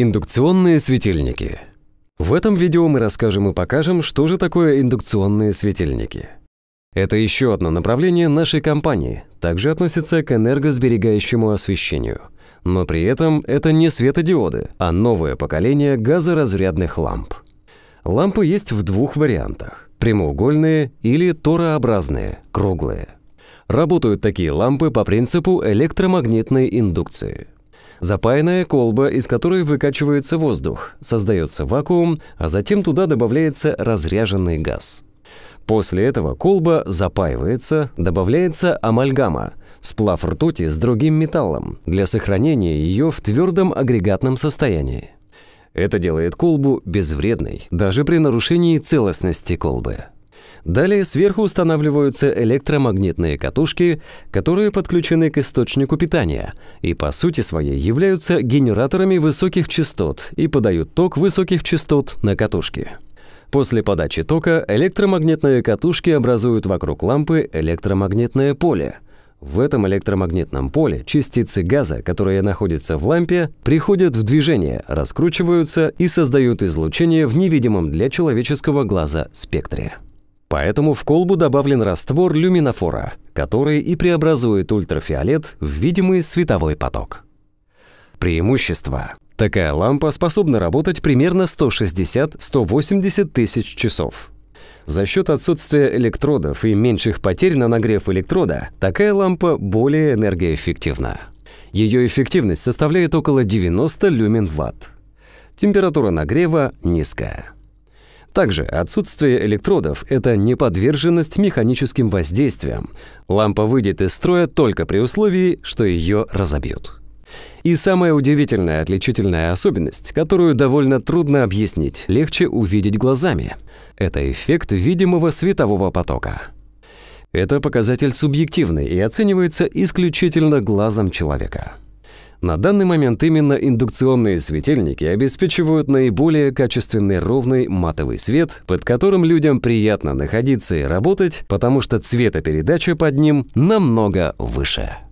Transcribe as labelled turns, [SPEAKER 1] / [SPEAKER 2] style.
[SPEAKER 1] Индукционные светильники. В этом видео мы расскажем и покажем, что же такое индукционные светильники. Это еще одно направление нашей компании, также относится к энергосберегающему освещению. Но при этом это не светодиоды, а новое поколение газоразрядных ламп. Лампы есть в двух вариантах – прямоугольные или торообразные, круглые. Работают такие лампы по принципу электромагнитной индукции – Запаянная колба, из которой выкачивается воздух, создается вакуум, а затем туда добавляется разряженный газ. После этого колба запаивается, добавляется амальгама – сплав ртути с другим металлом для сохранения ее в твердом агрегатном состоянии. Это делает колбу безвредной, даже при нарушении целостности колбы. Далее сверху устанавливаются электромагнитные катушки, которые подключены к источнику питания и по сути своей являются генераторами высоких частот и подают ток высоких частот на катушки. После подачи тока электромагнитные катушки образуют вокруг лампы электромагнитное поле. В этом электромагнитном поле частицы газа, которые находятся в лампе, приходят в движение, раскручиваются и создают излучение в невидимом для человеческого глаза спектре. Поэтому в колбу добавлен раствор люминофора, который и преобразует ультрафиолет в видимый световой поток. Преимущество. Такая лампа способна работать примерно 160-180 тысяч часов. За счет отсутствия электродов и меньших потерь на нагрев электрода, такая лампа более энергоэффективна. Ее эффективность составляет около 90 люмен-ватт. Температура нагрева низкая. Также отсутствие электродов – это неподверженность механическим воздействиям. Лампа выйдет из строя только при условии, что ее разобьют. И самая удивительная отличительная особенность, которую довольно трудно объяснить, легче увидеть глазами – это эффект видимого светового потока. Это показатель субъективный и оценивается исключительно глазом человека. На данный момент именно индукционные светильники обеспечивают наиболее качественный ровный матовый свет, под которым людям приятно находиться и работать, потому что цветопередача под ним намного выше.